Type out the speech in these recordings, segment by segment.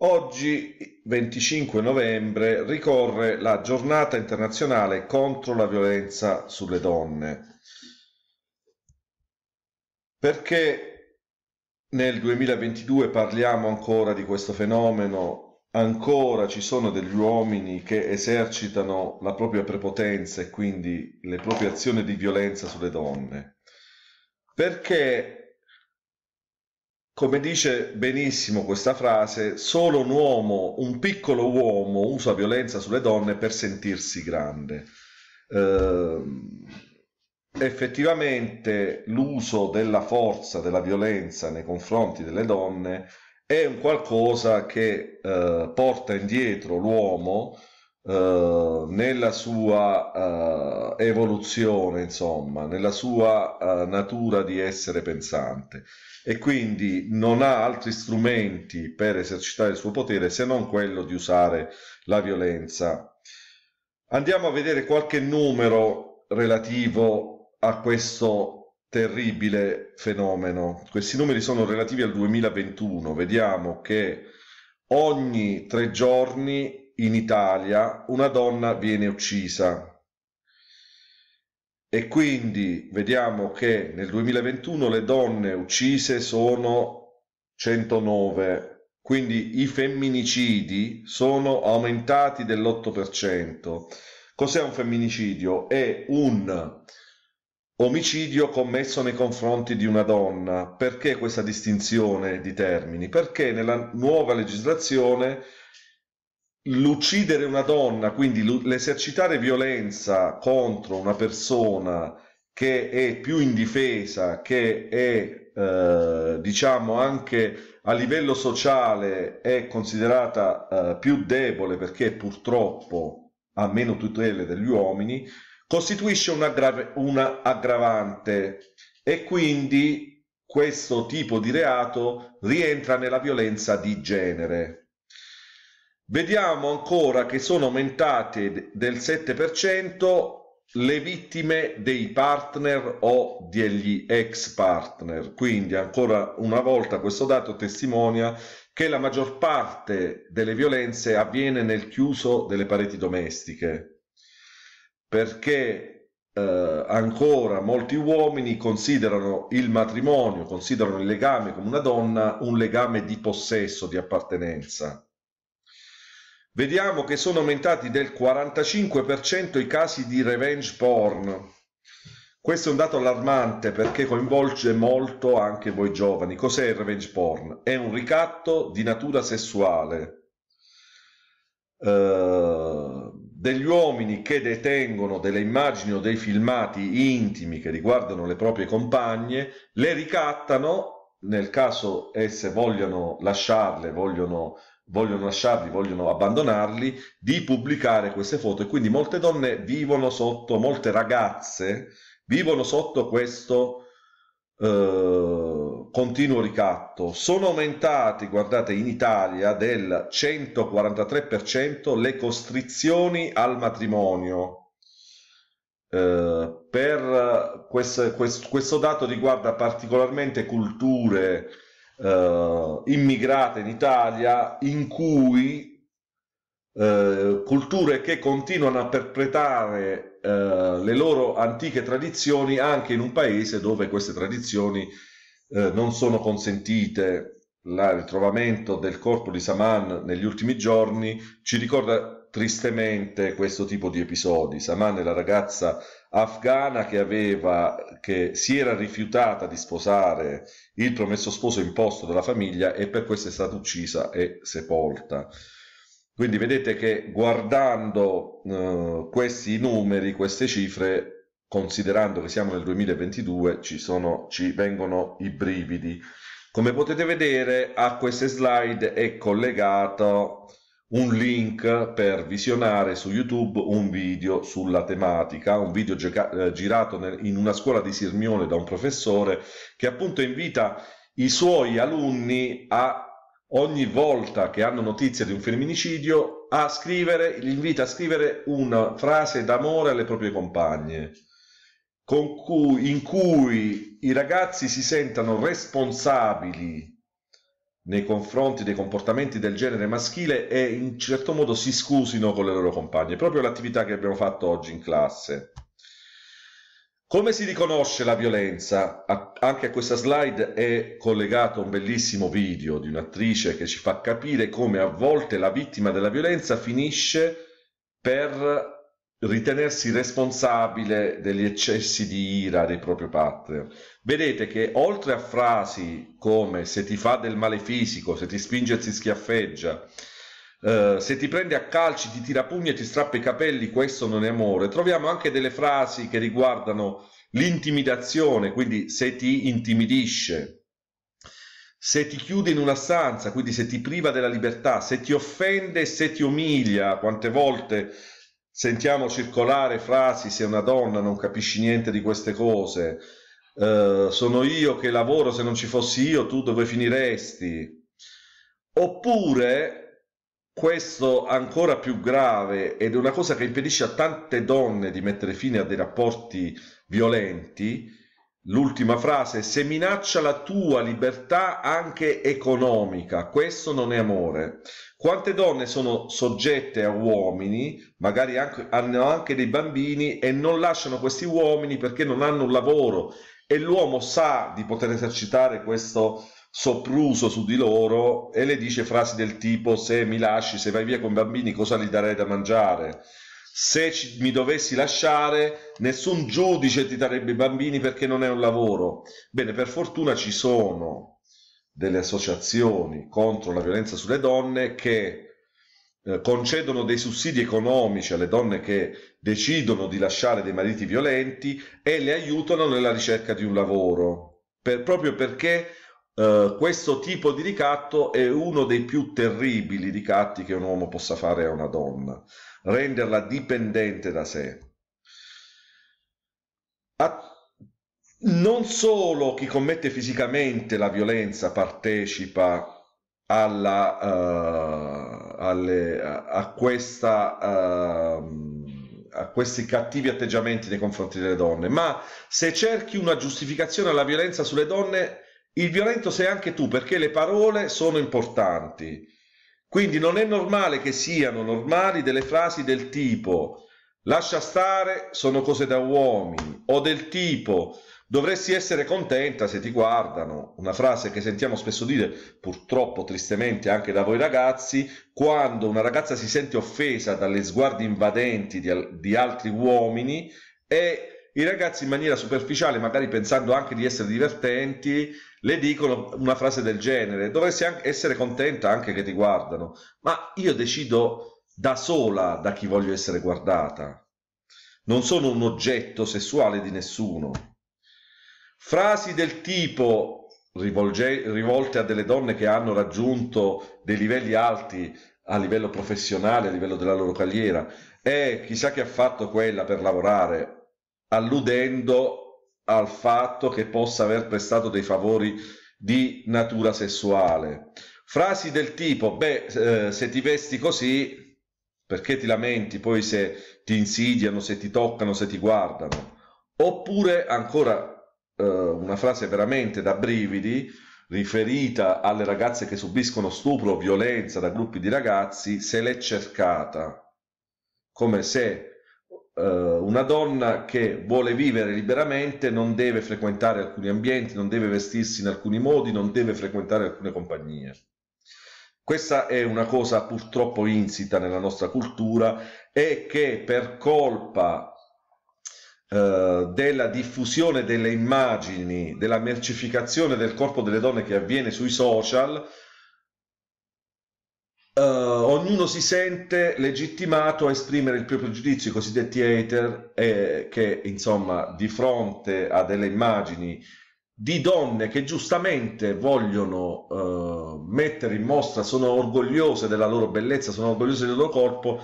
Oggi, 25 novembre, ricorre la giornata internazionale contro la violenza sulle donne, perché nel 2022 parliamo ancora di questo fenomeno, ancora ci sono degli uomini che esercitano la propria prepotenza e quindi le proprie azioni di violenza sulle donne, perché come dice benissimo questa frase, solo un uomo, un piccolo uomo, usa violenza sulle donne per sentirsi grande. Eh, effettivamente l'uso della forza, della violenza nei confronti delle donne è un qualcosa che eh, porta indietro l'uomo eh, nella sua eh, evoluzione, insomma, nella sua eh, natura di essere pensante e quindi non ha altri strumenti per esercitare il suo potere se non quello di usare la violenza. Andiamo a vedere qualche numero relativo a questo terribile fenomeno. Questi numeri sono relativi al 2021. Vediamo che ogni tre giorni in Italia una donna viene uccisa e quindi vediamo che nel 2021 le donne uccise sono 109, quindi i femminicidi sono aumentati dell'8%. Cos'è un femminicidio? È un omicidio commesso nei confronti di una donna. Perché questa distinzione di termini? Perché nella nuova legislazione l'uccidere una donna, quindi l'esercitare violenza contro una persona che è più indifesa, che è eh, diciamo anche a livello sociale è considerata eh, più debole perché purtroppo ha meno tutele degli uomini, costituisce un, aggra una aggravante e quindi questo tipo di reato rientra nella violenza di genere. Vediamo ancora che sono aumentate del 7% le vittime dei partner o degli ex partner. Quindi ancora una volta questo dato testimonia che la maggior parte delle violenze avviene nel chiuso delle pareti domestiche, perché eh, ancora molti uomini considerano il matrimonio, considerano il legame con una donna un legame di possesso, di appartenenza vediamo che sono aumentati del 45% i casi di revenge porn. Questo è un dato allarmante perché coinvolge molto anche voi giovani. Cos'è il revenge porn? È un ricatto di natura sessuale eh, degli uomini che detengono delle immagini o dei filmati intimi che riguardano le proprie compagne, le ricattano, nel caso esse vogliono lasciarle, vogliono vogliono lasciarli, vogliono abbandonarli, di pubblicare queste foto e quindi molte donne vivono sotto, molte ragazze vivono sotto questo eh, continuo ricatto. Sono aumentati, guardate, in Italia del 143% le costrizioni al matrimonio. Eh, per questo, eh, questo, questo dato riguarda particolarmente culture eh, immigrate in Italia in cui eh, culture che continuano a perpetrare eh, le loro antiche tradizioni anche in un paese dove queste tradizioni eh, non sono consentite. il ritrovamento del corpo di Saman negli ultimi giorni ci ricorda tristemente questo tipo di episodi. Saman è la ragazza afghana che, aveva, che si era rifiutata di sposare il promesso sposo imposto dalla famiglia e per questo è stata uccisa e sepolta. Quindi vedete che guardando eh, questi numeri, queste cifre, considerando che siamo nel 2022, ci, sono, ci vengono i brividi. Come potete vedere a queste slide è collegato un link per visionare su YouTube un video sulla tematica, un video eh, girato in una scuola di Sirmione da un professore che appunto invita i suoi alunni a ogni volta che hanno notizia di un femminicidio a scrivere, li invita a scrivere una frase d'amore alle proprie compagne cui, in cui i ragazzi si sentano responsabili nei confronti dei comportamenti del genere maschile e in certo modo si scusino con le loro compagne, proprio l'attività che abbiamo fatto oggi in classe. Come si riconosce la violenza? anche a questa slide è collegato un bellissimo video di un'attrice che ci fa capire come a volte la vittima della violenza finisce per ritenersi responsabile degli eccessi di ira dei propri partner. Vedete che oltre a frasi come se ti fa del male fisico, se ti spinge e ti schiaffeggia, eh, se ti prende a calci, ti tira pugni e ti strappa i capelli, questo non è amore, troviamo anche delle frasi che riguardano l'intimidazione, quindi se ti intimidisce, se ti chiude in una stanza, quindi se ti priva della libertà, se ti offende, se ti umilia, quante volte sentiamo circolare frasi se una donna non capisci niente di queste cose, eh, sono io che lavoro, se non ci fossi io tu dove finiresti? Oppure questo ancora più grave ed è una cosa che impedisce a tante donne di mettere fine a dei rapporti violenti, L'ultima frase, se minaccia la tua libertà anche economica, questo non è amore. Quante donne sono soggette a uomini, magari anche, hanno anche dei bambini e non lasciano questi uomini perché non hanno un lavoro e l'uomo sa di poter esercitare questo sopruso su di loro e le dice frasi del tipo se mi lasci, se vai via con bambini cosa gli darei da mangiare? se ci, mi dovessi lasciare, nessun giudice ti darebbe i bambini perché non è un lavoro. Bene, per fortuna ci sono delle associazioni contro la violenza sulle donne che eh, concedono dei sussidi economici alle donne che decidono di lasciare dei mariti violenti e le aiutano nella ricerca di un lavoro, per, proprio perché Uh, questo tipo di ricatto è uno dei più terribili ricatti che un uomo possa fare a una donna renderla dipendente da sé. A non solo chi commette fisicamente la violenza partecipa alla, uh, alle, a, questa, uh, a questi cattivi atteggiamenti nei confronti delle donne, ma se cerchi una giustificazione alla violenza sulle donne, il violento sei anche tu perché le parole sono importanti quindi non è normale che siano normali delle frasi del tipo lascia stare, sono cose da uomini, o del tipo dovresti essere contenta se ti guardano, una frase che sentiamo spesso dire purtroppo tristemente anche da voi ragazzi, quando una ragazza si sente offesa dalle sguardi invadenti di, di altri uomini e i ragazzi in maniera superficiale, magari pensando anche di essere divertenti, le dicono una frase del genere, dovresti essere contenta anche che ti guardano, ma io decido da sola da chi voglio essere guardata, non sono un oggetto sessuale di nessuno. Frasi del tipo rivolge, rivolte a delle donne che hanno raggiunto dei livelli alti a livello professionale, a livello della loro carriera, e eh, chissà che ha fatto quella per lavorare, alludendo al fatto che possa aver prestato dei favori di natura sessuale. Frasi del tipo, beh, eh, se ti vesti così, perché ti lamenti poi se ti insidiano, se ti toccano, se ti guardano? Oppure ancora eh, una frase veramente da brividi, riferita alle ragazze che subiscono stupro o violenza da gruppi di ragazzi, se l'è cercata, come se eh, una donna che vuole vivere liberamente non deve frequentare alcuni ambienti, non deve vestirsi in alcuni modi, non deve frequentare alcune compagnie. Questa è una cosa purtroppo insita nella nostra cultura e che per colpa eh, della diffusione delle immagini, della mercificazione del corpo delle donne che avviene sui social, eh, ognuno si sente legittimato a esprimere il proprio giudizio, i cosiddetti hater, eh, che insomma di fronte a delle immagini di donne che giustamente vogliono eh, mettere in mostra, sono orgogliose della loro bellezza, sono orgogliose del loro corpo,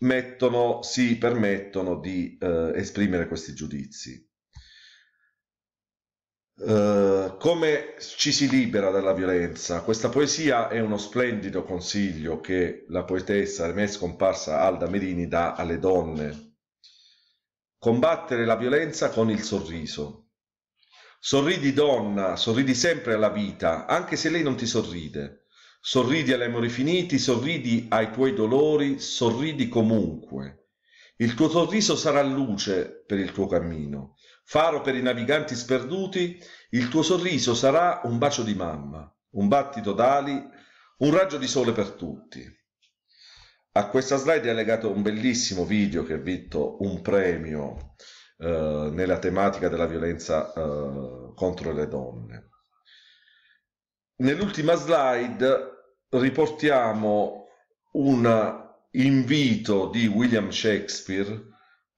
mettono, si permettono di eh, esprimere questi giudizi. Eh, come ci si libera dalla violenza? Questa poesia è uno splendido consiglio che la poetessa la mia scomparsa Alda Merini dà alle donne. Combattere la violenza con il sorriso. Sorridi donna, sorridi sempre alla vita, anche se lei non ti sorride. Sorridi agli amori finiti, sorridi ai tuoi dolori, sorridi comunque. Il tuo sorriso sarà luce per il tuo cammino. Faro per i naviganti sperduti, il tuo sorriso sarà un bacio di mamma, un battito d'ali, un raggio di sole per tutti. A questa slide è legato un bellissimo video che ha vinto un premio eh, nella tematica della violenza eh, contro le donne. Nell'ultima slide riportiamo un invito di William Shakespeare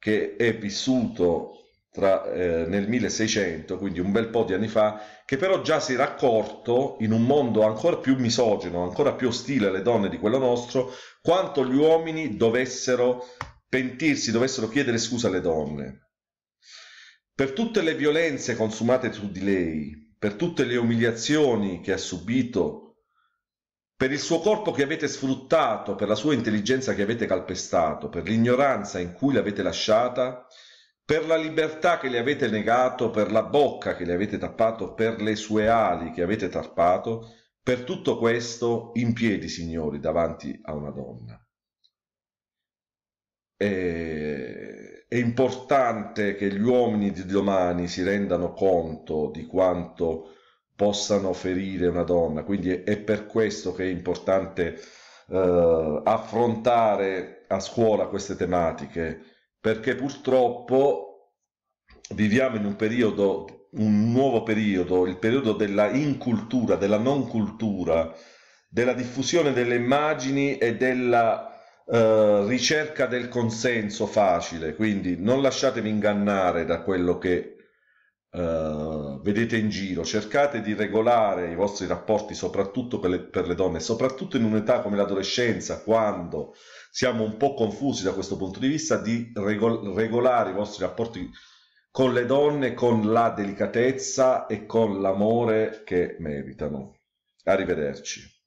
che è vissuto tra, eh, nel 1600, quindi un bel po' di anni fa, che però già si era accorto in un mondo ancora più misogino, ancora più ostile alle donne di quello nostro, quanto gli uomini dovessero pentirsi, dovessero chiedere scusa alle donne. Per tutte le violenze consumate su di lei, per tutte le umiliazioni che ha subito, per il suo corpo che avete sfruttato, per la sua intelligenza che avete calpestato, per l'ignoranza in cui l'avete lasciata, per la libertà che le avete negato, per la bocca che le avete tappato, per le sue ali che avete tarpato, per tutto questo in piedi, signori, davanti a una donna. E... È importante che gli uomini di domani si rendano conto di quanto possano ferire una donna, quindi è per questo che è importante eh, affrontare a scuola queste tematiche, perché purtroppo viviamo in un periodo, un nuovo periodo, il periodo della incultura, della non cultura, della diffusione delle immagini e della eh, ricerca del consenso facile, quindi non lasciatevi ingannare da quello che eh, vedete in giro, cercate di regolare i vostri rapporti soprattutto per le, per le donne, soprattutto in un'età come l'adolescenza, quando siamo un po' confusi da questo punto di vista, di regol regolare i vostri rapporti con le donne con la delicatezza e con l'amore che meritano. Arrivederci.